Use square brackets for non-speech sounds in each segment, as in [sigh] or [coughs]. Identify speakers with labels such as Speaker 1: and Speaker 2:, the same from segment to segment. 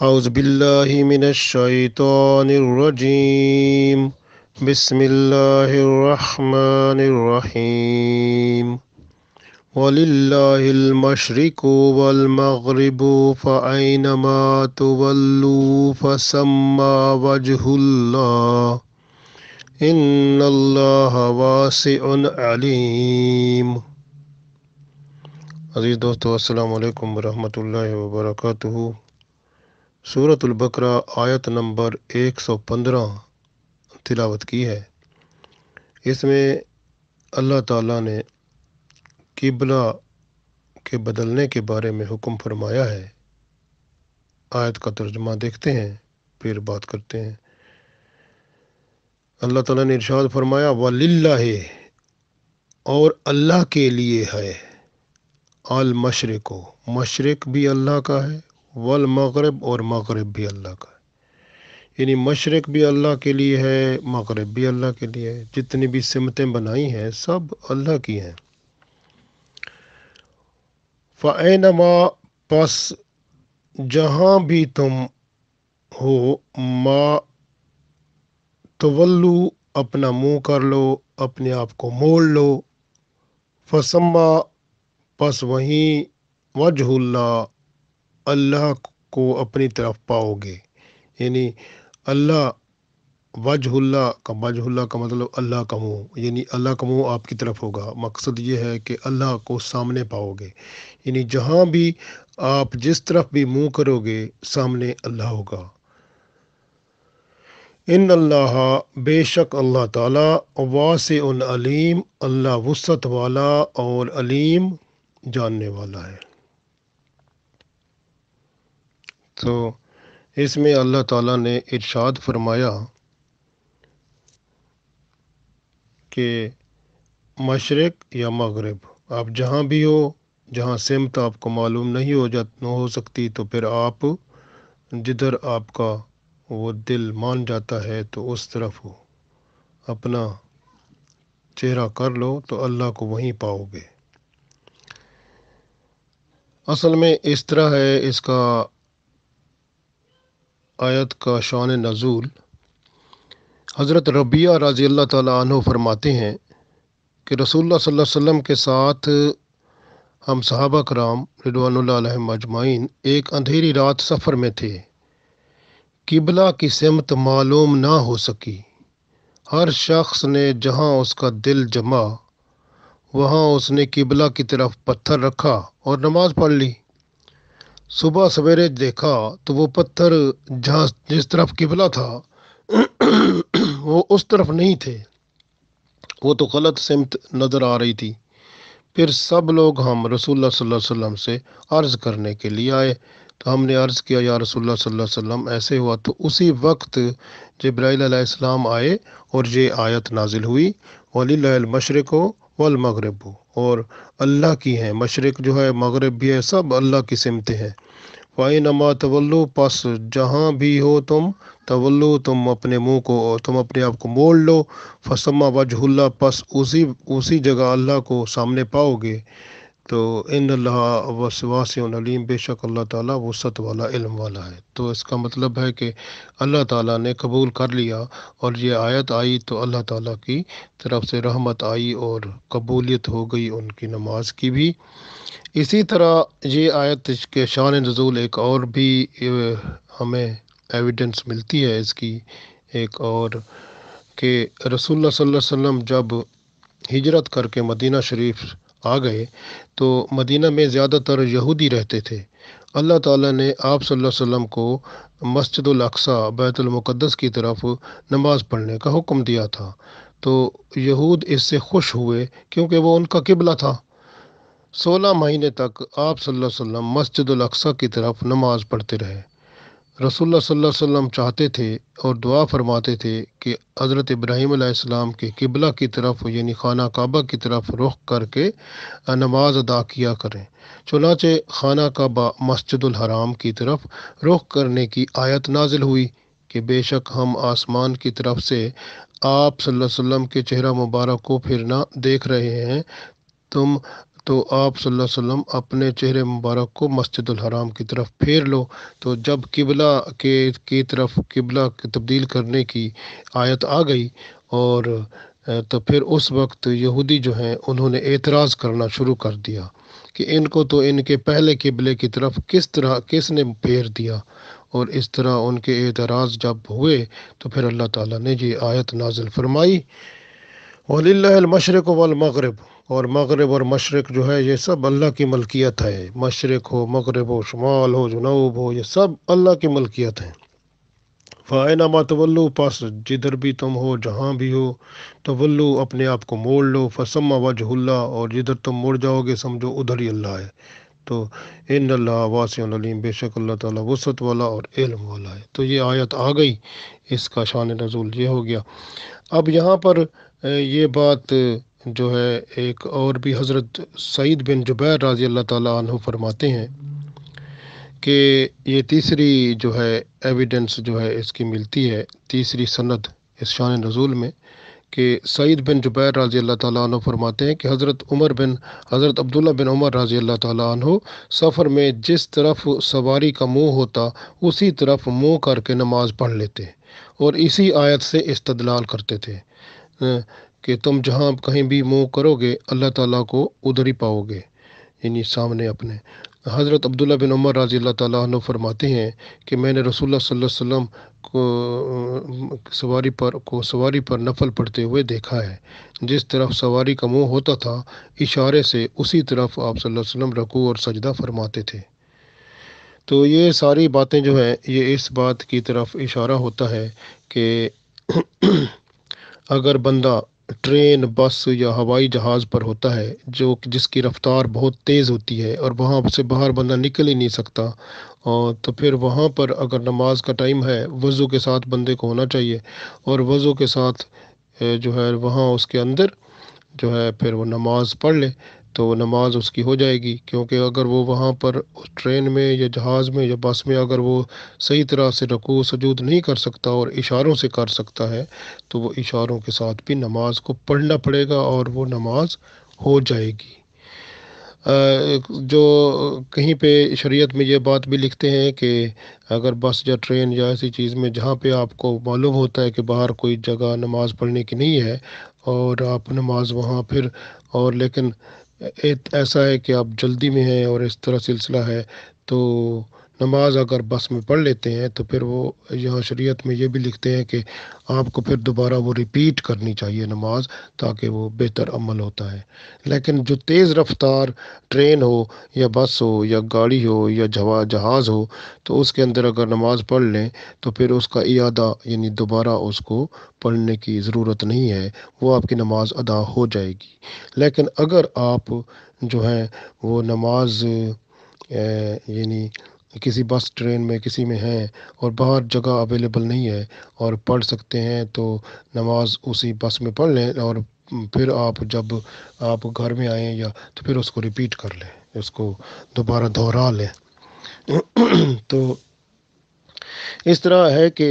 Speaker 1: أعوذ بالله من الشيطان الرجيم بسم الله الرحمن الرحيم ولله المشرق والمغرب فأينما تولوا فسمى وجه الله إن الله واسع عليم अजीज़ दोस्तों अस्सलाम वालेकुम वरहमतुल्लाहि सूरतुल बकरा आयत नंबर एक सौ पंद्रह तिलावत की है इसमें अल्लाह ताला ने किबला के बदलने के बारे में हुक्म फरमाया है आयत का तर्जमा देखते हैं फिर बात करते हैं अल्लाह ताला ने इरशाद फरमाया वल्ला है और अल्लाह के लिए है आल मशरक़ मशरक़ भी अल्लाह का है वल मगरब और मगरब भी अल्लाह का यानी मशरक़ भी अल्लाह के लिए है मगरब भी अल्लाह के लिए है जितनी भी सिमतें बनाई हैं सब अल्लाह की हैं फ़ैनमा पस जहाँ भी तुम हो मा तवल्लू अपना मुंह कर लो अपने आप को मोड़ लो फसम्मा पस वहीं वजहुल्ला अल्लाह को अपनी तरफ पाओगे यानी अल्लाह वजहुल्ला का वजहुल्ला का मतलब अल्लाह का मुँह यानी अल्लाह का मुँह आपकी तरफ होगा मकसद ये है कि अल्लाह को सामने पाओगे यानी जहाँ भी आप जिस तरफ भी मुँह करोगे सामने अल्लाह होगा इन अल्लाह बेशक अल्लाह ताला उन अलीम अल्लाह वसत वाला और अलीम जानने वाला है तो इसमें अल्लाह ताला ने इरशाद फरमाया कि मशरक़ या मगरब आप जहाँ भी हो जहाँ सिमत आपको मालूम नहीं हो जा न हो सकती तो फिर आप जिधर आपका वो दिल मान जाता है तो उस तरफ हो अपना चेहरा कर लो तो अल्लाह को वहीं पाओगे असल में इस तरह है इसका आयत का शान नज़ूल हज़रत रबिया रज़ी अल्लाह ताली फरमाते हैं कि रसूल वसम के साथ हम सहाबा कराम रिदवान मजमाइन एक अंधेरी रात सफ़र में थे किबला की समत मालूम ना हो सकी हर शख्स ने जहाँ उसका दिल जमा वहाँ उसने किबला की तरफ पत्थर रखा और नमाज़ पढ़ ली सुबह सवेरे देखा तो वो पत्थर जहाँ जिस तरफ किबला था [clears throat] वो उस तरफ नहीं थे वो तो गलत सिमत नज़र आ रही थी फिर सब लोग हम रसूल वसम से अर्ज़ करने के लिए आए तो हमने अर्ज़ किया या रसूल वसम ऐसे हुआ तो उसी वक्त जब्राईसम आए और ये आयत नाजिल हुई वलीमशरक़ वलमगरब और अल्लाह की हैं मशरक़ जो है मगरब भी है सब अल्लाह की सिमतें हैं वाई नमा तवल्लु पस जहाँ भी हो तुम तवल्लु तुम अपने मुंह को और तुम अपने आप को मोड़ लो फसमा वजहुल्ला पस उसी उसी जगह अल्लाह को सामने पाओगे तो इन वसवासलीम बेशक अल्लाह ताला वसत वाला इल्म वाला है तो इसका मतलब है कि अल्लाह ताला ने कबूल कर लिया और ये आयत आई तो अल्लाह ताला की तरफ से रहमत आई और कबूलियत हो गई उनकी नमाज की भी इसी तरह ये आयत के शान नजूल एक और भी हमें एविडेंस मिलती है इसकी एक और कि रसूल सल्लम जब हिजरत करके मदीना शरीफ आ गए तो मदीना में ज़्यादातर यहूदी रहते थे अल्लाह ताला ने आप सल्लल्लाहु अलैहि वसल्लम को मस्जिद अक्सा बैतुलमक़दस की तरफ नमाज़ पढ़ने का हुक्म दिया था तो यहूद इससे खुश हुए क्योंकि वो उनका किबला था सोलह महीने तक आप सल्लल्लाहु अलैहि वसल्लम मस्जिद अक्सा की तरफ नमाज़ पढ़ते रहे रसोल्ला वसम चाहते थे और दुआ फरमाते थे कि हज़रत इब्राहिम आसमाम के किबला की तरफ यानी खाना काबा की तरफ रुख करके नमाज अदा किया करें चुनाच खाना काबा मस्जिद हराम की तरफ रुख करने की आयत नाजिल हुई कि बेशक हम आसमान की तरफ से आप सल्लल्लाहु अलैहि वसल्लम के चेहरा मुबारक को फिरना देख रहे हैं तुम तो आप वसल्लम अपने चेहरे मुबारक को मस्जिद हराम की तरफ फेर लो तो जब किबला के की तरफ किबला तब्दील करने की आयत आ गई और तो फिर उस वक्त यहूदी जो हैं उन्होंने एतराज़ करना शुरू कर दिया कि इनको तो इनके पहले किबले की तरफ किस तरह किसने फेर दिया और इस तरह उनके एतराज़ जब हुए तो फिर अल्लाह ताला ने ये आयत नाजिल फरमाई वलिल्लाशरक मगरब और मगरब और मशरक जो है ये सब अल्लाह की मलकियत है मशरक हो मगरब हो शुमाल हो जुनूब हो ये सब अल्लाह की मलकियत है फ़ायनामा तवल्लो पास जिधर भी तुम हो जहाँ भी हो तवल्लो अपने आप को मोड़ लो फसम वजहुल्ला और जिधर तुम मुड़ जाओगे समझो उधर ही अल्लाह है तो इन अल्लाह वासम बेशक अल्लाह ताला वसत वाला और इल्म वाला है तो ये आयत आ गई इसका शान नजूल ये हो गया अब यहाँ पर ये बात जो है एक और भी हज़रत सईद बिन जुबैर रज़ी अल्लाह तु फरमाते हैं कि ये तीसरी जो है एविडेंस जो है इसकी मिलती है तीसरी सनद इस शान नजूल में कि सईद बिन जुबैर राजी अल्लाह तु फरमाते हैं कि हज़रत उमर बिन हज़रत अब्दुल्ला बिन उमर रजी अल्लाह तु सफ़र में जिस तरफ सवारी का मुँह होता उसी तरफ मुँह करके नमाज़ पढ़ लेते और इसी आयत से इस्तदलाल करते थे कि तुम जहाँ कहीं भी मुँह करोगे अल्लाह ताला को उधर ही पाओगे यानी सामने अपने हज़रत अब्दुल्ला बिन उमर रजी अल्लाह तु फरमाते हैं कि मैंने रसूल वसल्लम को सवारी पर को सवारी पर नफल पढ़ते हुए देखा है जिस तरफ सवारी का मुँह होता था इशारे से उसी तरफ आप वसल्लम रकू और सजदा फरमाते थे तो ये सारी बातें जो हैं ये इस बात की तरफ इशारा होता है कि अगर बंदा ट्रेन बस या हवाई जहाज़ पर होता है जो जिसकी रफ़्तार बहुत तेज़ होती है और वहाँ से बाहर बंदा निकल ही नहीं सकता और तो फिर वहाँ पर अगर नमाज का टाइम है वज़ू के साथ बंदे को होना चाहिए और वज़ू के साथ जो है वहाँ उसके अंदर जो है फिर वो नमाज़ पढ़ ले तो नमाज उसकी हो जाएगी क्योंकि अगर वो वहाँ पर उस ट्रेन में या जहाज़ में या बस में अगर वो सही तरह से रकू सजूद नहीं कर सकता और इशारों से कर सकता है तो वो इशारों के साथ भी नमाज को पढ़ना पड़ेगा और वो नमाज हो जाएगी जो कहीं पे शरीयत में ये बात भी लिखते हैं कि अगर बस या ट्रेन या ऐसी चीज़ में जहाँ पे आपको मालूम होता है कि बाहर कोई जगह नमाज़ पढ़ने की नहीं है और आप नमाज वहाँ फिर और लेकिन ऐसा है कि आप जल्दी में हैं और इस तरह सिलसिला है तो नमाज अगर बस में पढ़ लेते हैं तो फिर वो यहाँ शरीयत में ये भी लिखते हैं कि आपको फिर दोबारा वो रिपीट करनी चाहिए नमाज ताकि वो बेहतर अमल होता है लेकिन जो तेज़ रफ्तार ट्रेन हो या बस हो या गाड़ी हो या जवा जहाज़ हो तो उसके अंदर अगर नमाज पढ़ लें तो फिर उसका इदा यानी दोबारा उसको पढ़ने की ज़रूरत नहीं है वो आपकी नमाज अदा हो जाएगी लेकिन अगर आप जो है वो नमाज यानी किसी बस ट्रेन में किसी में हैं और बाहर जगह अवेलेबल नहीं है और पढ़ सकते हैं तो नमाज उसी बस में पढ़ लें और फिर आप जब आप घर में आएँ या तो फिर उसको रिपीट कर लें उसको दोबारा दोहरा लें [clears throat] तो इस तरह है कि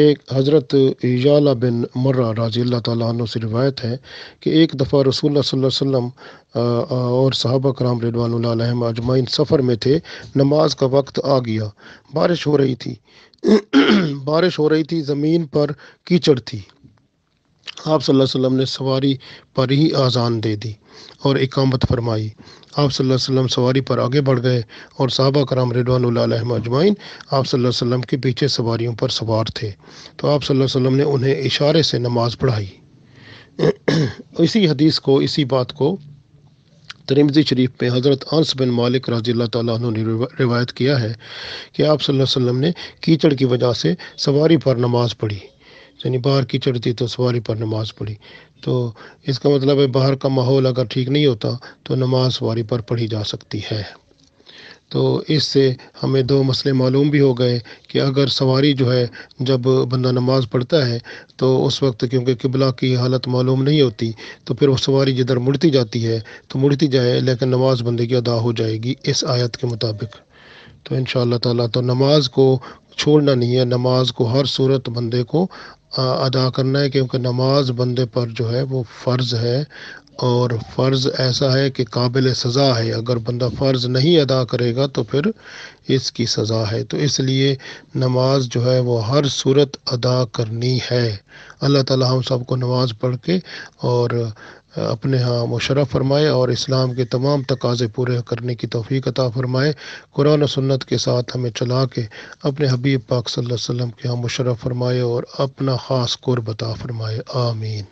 Speaker 1: एक हज़रत याला बिन मर्रा राजी अल्लाह तु से रिवायत है कि एक दफ़ा रसूल वसम और साहबा कराम रिडवान अजमाइन सफ़र में थे नमाज का वक्त आ गया बारिश हो रही थी [clears throat] बारिश हो रही थी ज़मीन पर कीचड़ थी आप वसल्लम ने सवारी पर ही आज़ान दे दी और इकामत फरमाई आप वसल्लम सवारी पर आगे बढ़ गए और साहबा कराम रिडवान अजमाइन आप वसल्लम के पीछे सवारियों पर सवार थे तो आप वसल्लम ने उन्हें इशारे से नमाज पढ़ाई [coughs] इसी हदीस को इसी बात को तरीमजी शरीफ में हज़रत अंस बिन मालिक रजी अल्लाह ने रिवायत किया है कि आप वसल्लम ने कीचड़ की वजह से सवारी पर नमाज़ पढ़ी यानी बाहर की चढ़ती तो सवारी पर नमाज पढ़ी तो इसका मतलब है बाहर का माहौल अगर ठीक नहीं होता तो नमाज सवारी पर पढ़ी जा सकती है तो इससे हमें दो मसले मालूम भी हो गए कि अगर सवारी जो है जब बंदा नमाज पढ़ता है तो उस वक्त क्योंकि किबला की हालत मालूम नहीं होती तो फिर वो सवारी जिधर मुड़ती जाती है तो मुड़ती जाए लेकिन नमाज बंदे की अदा हो जाएगी इस आयत के मुताबिक तो इन ताला तो नमाज को छोड़ना नहीं है नमाज को हर सूरत बंदे को अदा करना है क्योंकि नमाज बंदे पर जो है वो फ़र्ज़ है और फ़र्ज़ ऐसा है कि काबिल सज़ा है अगर बंदा फ़र्ज़ नहीं अदा करेगा तो फिर इसकी सज़ा है तो इसलिए नमाज जो है वो हर सूरत अदा करनी है अल्लाह ताला हम सबको नमाज पढ़ के और अपने यहाँ मुशरफ फरमाए और इस्लाम के तमाम तकाजे पूरे करने की तोफ़ी अता फरमाए कुरान सन्नत के साथ हमें चला के अपने हबीब पाक सल्लल्लाहु अलैहि वसल्लम के यहाँ मुशरफ फरमाए और अपना ख़ास कुर्ब अता फरमाए आमीन